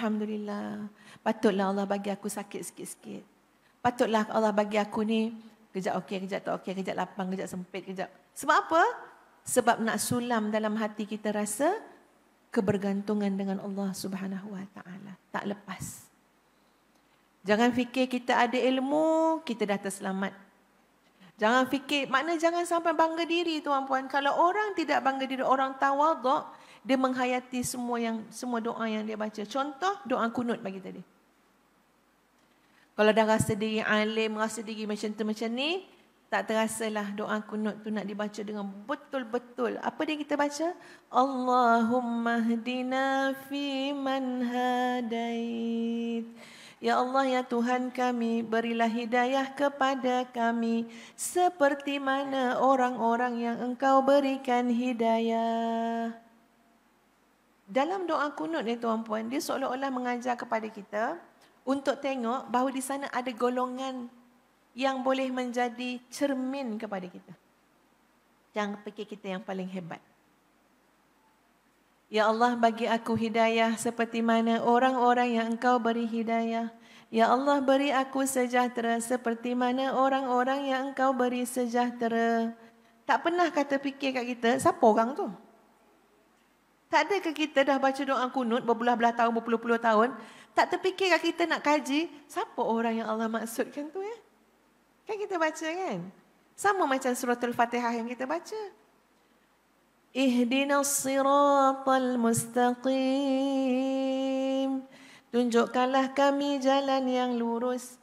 Alhamdulillah. Patutlah Allah bagi aku sakit sikit-sikit. Patutlah Allah bagi aku ni kejap okey, kejap tak okey, kejap lapang, kejap sempit, kejap. Sebab apa? Sebab nak sulam dalam hati kita rasa kebergantungan dengan Allah Subhanahu Wa Taala. Tak lepas. Jangan fikir kita ada ilmu, kita dah terselamat. Jangan fikir, makna jangan sampai bangga diri tuan-puan. Kalau orang tidak bangga diri, orang tawaduk, dia menghayati semua yang semua doa yang dia baca. Contoh doa kunut bagi tadi. Kalau dah rasa diri alim, rasa diri macam tu macam ni, tak terasalah doa kunut tu nak dibaca dengan betul-betul. Apa dia kita baca? Allahumma hdina fi man hadait. Ya Allah ya Tuhan kami berilah hidayah kepada kami seperti mana orang-orang yang engkau berikan hidayah dalam doa kunut ni tuan puan, dia seolah-olah mengajar kepada kita untuk tengok bahawa di sana ada golongan yang boleh menjadi cermin kepada kita. Yang fikir kita yang paling hebat. Ya Allah bagi aku hidayah seperti mana orang-orang yang engkau beri hidayah. Ya Allah beri aku sejahtera seperti mana orang-orang yang engkau beri sejahtera. Tak pernah kata fikir kat kita, siapa orang tu? Tak adakah kita dah baca doa kunut berbelah-belah tahun, berpuluh-puluh tahun. Tak terfikirkah kita nak kaji siapa orang yang Allah maksudkan tu ya. Kan kita baca kan. Sama macam surah Al-Fatihah yang kita baca. Ihdinas siratal mustaqim. Tunjukkanlah kami jalan yang lurus.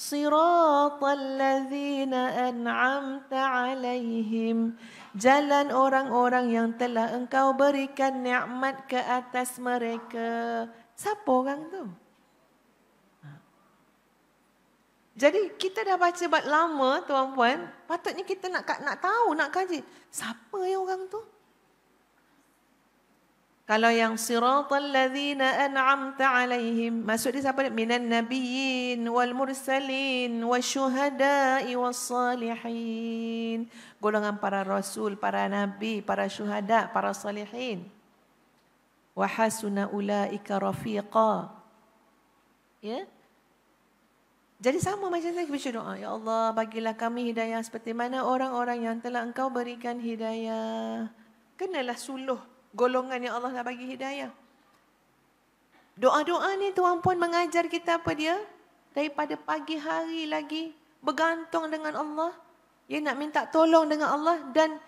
صراط الذين Anamta Alaihim, Jalan orang-orang yang telah engkau berikan nikmat ke atas mereka. Siapa orang tu? Ha. Jadi kita dah baca bab lama tuan-puan, patutnya kita nak nak tahu, nak kaji. Siapa yang orang tu? Kalau yang siratal ladzina an'amta alaihim. Maksud dia siapa? Minan nabiyyin wal mursalin wasyuhada'i wassalihin. Golongan para rasul, para nabi, para syuhada, para salihin. Wa hasuna ulaika rafiqa. Ya? Jadi sama macam saya baca doa. Ya Allah, bagilah kami hidayah seperti mana orang-orang yang telah engkau berikan hidayah. Kenalah suluh golongan yang Allah nak bagi hidayah. Doa-doa ni tuan pun mengajar kita apa dia? Daripada pagi hari lagi bergantung dengan Allah. Ya nak minta tolong dengan Allah dan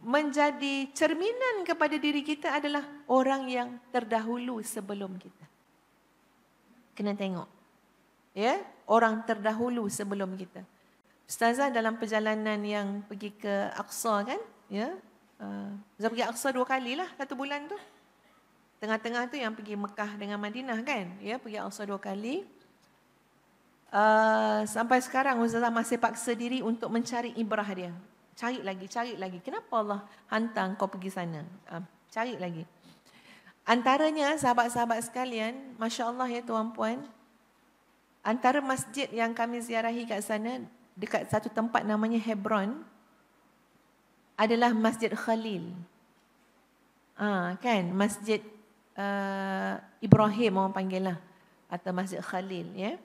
menjadi cerminan kepada diri kita adalah orang yang terdahulu sebelum kita. Kena tengok. Ya, orang terdahulu sebelum kita. Ustazah dalam perjalanan yang pergi ke Aqsa kan, ya, Zah pergi Aqsa dua kali lah satu bulan tu. Tengah-tengah tu yang pergi Mekah dengan Madinah kan. Ya, pergi Aqsa dua kali. Uh, sampai sekarang Ustazah masih paksa diri untuk mencari ibrah dia. Cari lagi, cari lagi. Kenapa Allah hantar kau pergi sana? Uh, cari lagi. Antaranya sahabat-sahabat sekalian, Masya Allah ya Tuan Puan, antara masjid yang kami ziarahi kat sana, dekat satu tempat namanya Hebron, adalah Masjid Khalil. Ah, kan, Masjid uh, Ibrahim orang panggil lah atau Masjid Khalil, ya.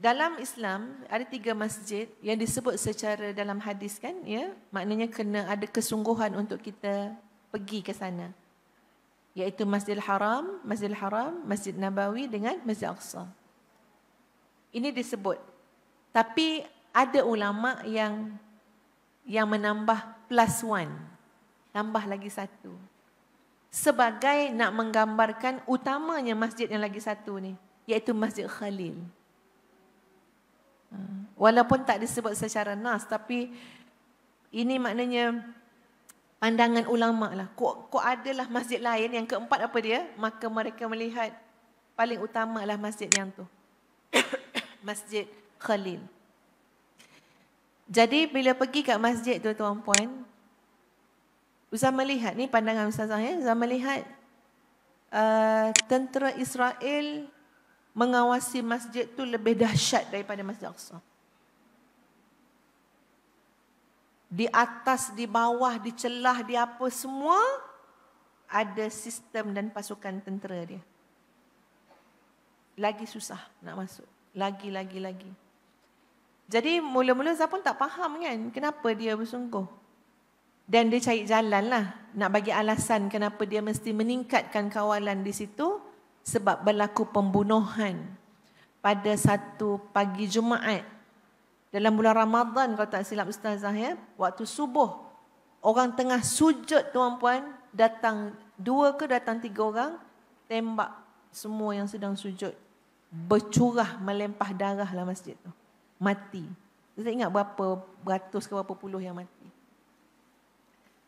Dalam Islam ada tiga masjid yang disebut secara dalam hadis kan, ya. Maknanya kena ada kesungguhan untuk kita pergi ke sana. Iaitu Masjid Haram, Masjid Haram, Masjid Nabawi dengan Masjid Al-Aqsa. Ini disebut. Tapi ada ulama yang yang menambah plus one. Tambah lagi satu. Sebagai nak menggambarkan utamanya masjid yang lagi satu ni. Iaitu Masjid Khalil. Hmm. Walaupun tak disebut secara nas. Tapi ini maknanya pandangan ulama lah. Kok, kok adalah masjid lain yang keempat apa dia? Maka mereka melihat paling utama adalah masjid yang tu. masjid Khalil. Jadi bila pergi kat masjid tu tuan puan Ustaz melihat ni pandangan saya, ya Ustaz melihat uh, tentera Israel mengawasi masjid tu lebih dahsyat daripada Masjid al Aqsa. Di atas, di bawah, di celah, di apa semua ada sistem dan pasukan tentera dia. Lagi susah nak masuk. lagi, lagi. lagi. Jadi mula-mula Zah pun tak faham kan kenapa dia bersungguh. Dan dia cari jalan lah nak bagi alasan kenapa dia mesti meningkatkan kawalan di situ sebab berlaku pembunuhan pada satu pagi Jumaat. Dalam bulan Ramadan kalau tak silap Ustazah ya, waktu subuh orang tengah sujud tuan-puan datang dua ke datang tiga orang tembak semua yang sedang sujud. Bercurah melempah darah lah masjid tu mati. Kita tak ingat berapa beratus ke berapa puluh yang mati.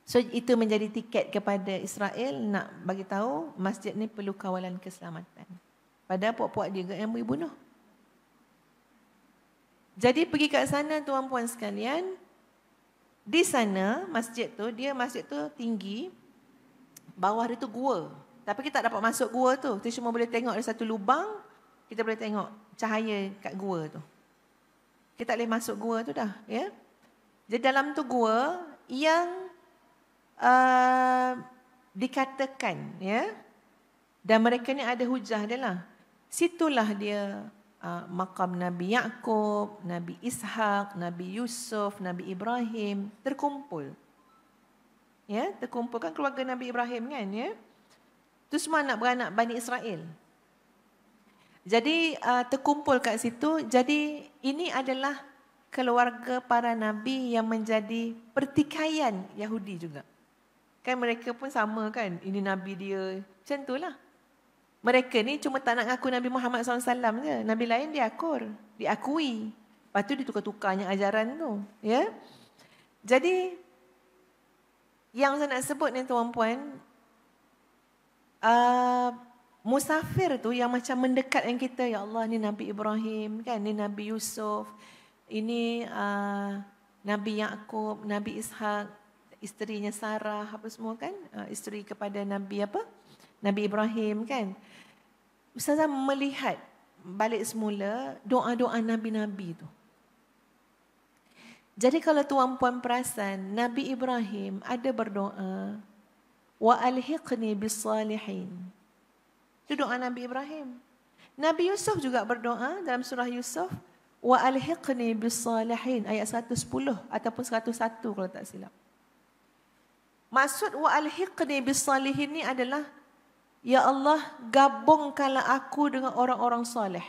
So itu menjadi tiket kepada Israel nak bagi tahu masjid ni perlu kawalan keselamatan. Pada puak-puak juga ke yang bunuh. Jadi pergi kat sana tuan puan sekalian. Di sana masjid tu, dia masjid tu tinggi. Bawah dia tu gua. Tapi kita tak dapat masuk gua tu. Kita cuma boleh tengok ada satu lubang. Kita boleh tengok cahaya kat gua tu. Kita tak boleh masuk gua tu dah. Ya? Jadi dalam tu gua yang uh, dikatakan. ya, Dan mereka ni ada hujah dia lah. Situlah dia uh, makam Nabi Yaakob, Nabi Ishak, Nabi Yusuf, Nabi Ibrahim terkumpul. Ya, kan keluarga Nabi Ibrahim kan ya. Tu semua anak beranak Bani Israel. Jadi uh, terkumpul kat situ. Jadi ini adalah keluarga para nabi yang menjadi pertikaian Yahudi juga. Kan mereka pun sama kan. Ini nabi dia. Macam itulah. Mereka ni cuma tak nak aku Nabi Muhammad SAW je. Nabi lain diakur. Diakui. Lepas tu tukar tukarnya ajaran tu. Ya. Jadi yang saya nak sebut ni tuan-puan. Uh, musafir tu yang macam mendekat yang kita ya Allah ni Nabi Ibrahim kan ni Nabi Yusuf ini uh, Nabi Yakub Nabi Ishak isterinya Sarah apa semua kan uh, isteri kepada Nabi apa Nabi Ibrahim kan ustazah melihat balik semula doa-doa nabi-nabi tu jadi kalau tuan puan perasan Nabi Ibrahim ada berdoa wa alhiqni bis itu doa Nabi Ibrahim. Nabi Yusuf juga berdoa dalam surah Yusuf. Wa alhiqni salihin Ayat 110 ataupun 101 kalau tak silap. Maksud wa alhiqni salihin ni adalah. Ya Allah gabungkanlah aku dengan orang-orang salih.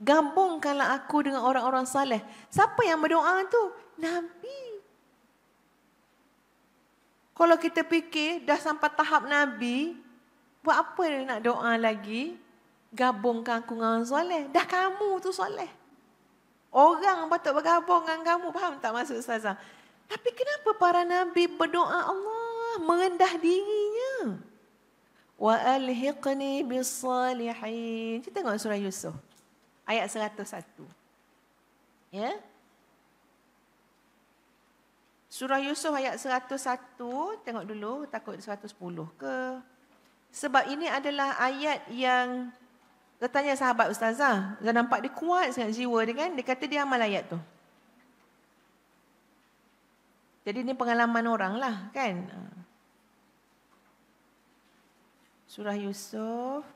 Gabungkanlah aku dengan orang-orang salih. Siapa yang berdoa tu? Nabi. Kalau kita fikir dah sampai tahap Nabi, Buat apa nak doa lagi? Gabungkan aku dengan soleh. Dah kamu tu soleh. Orang patut bergabung dengan kamu. Faham tak maksud Ustazah? Tapi kenapa para Nabi berdoa Allah merendah dirinya? Wa alhiqni bis salihin. Kita tengok surah Yusuf. Ayat 101. Ya? Yeah? Surah Yusuf ayat 101. Tengok dulu. Takut 110 ke? Sebab ini adalah ayat yang saya tanya sahabat ustazah, saya nampak dia kuat sangat jiwa dia kan, dia kata dia amal ayat tu. Jadi ini pengalaman orang lah kan. Surah Yusuf.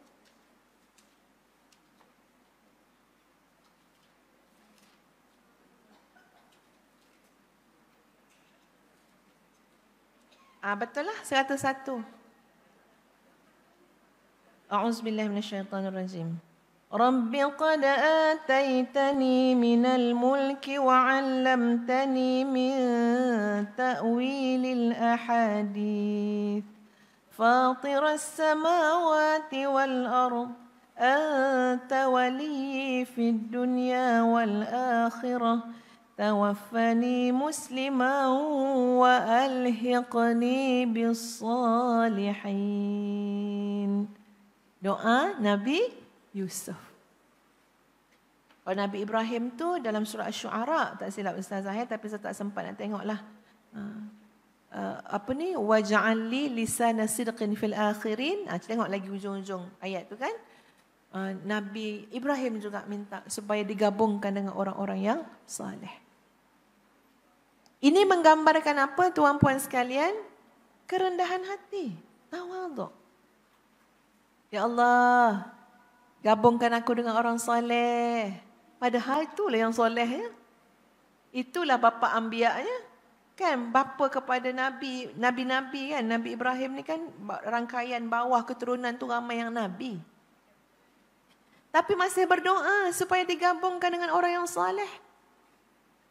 Ah betul lah أعوذ بالله من الشيطان الرجيم رب قد آتيتني من الملك وعلمتني من تأويل الأحاديث فاطر السماوات والأرض أنت ولي في الدنيا والآخرة توفني مسلما وألهقني بالصالحين doa Nabi Yusuf. Kalau oh, Nabi Ibrahim tu dalam surah Syuara, tak silap Ustaz Zahir tapi saya tak sempat nak tengoklah. Ha. Uh, apa ni waja'alli lisana sidqin fil akhirin ah uh, tengok lagi hujung-hujung ayat tu kan uh, nabi ibrahim juga minta supaya digabungkan dengan orang-orang yang saleh ini menggambarkan apa tuan-puan sekalian kerendahan hati tawaduk Ya Allah, gabungkan aku dengan orang soleh. Padahal itulah yang soleh ya. Itulah bapa ambiaknya. Kan bapa kepada nabi, nabi-nabi kan, Nabi Ibrahim ni kan rangkaian bawah keturunan tu ramai yang nabi. Tapi masih berdoa supaya digabungkan dengan orang yang soleh.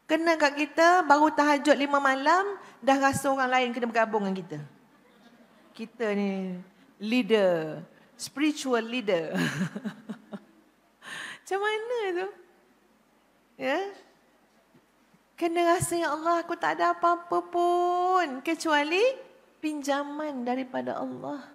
Kena kat kita baru tahajud lima malam dah rasa orang lain kena bergabung dengan kita. Kita ni leader spiritual leader. Macam mana tu? Ya? Kena rasa ya Allah aku tak ada apa-apa pun kecuali pinjaman daripada Allah.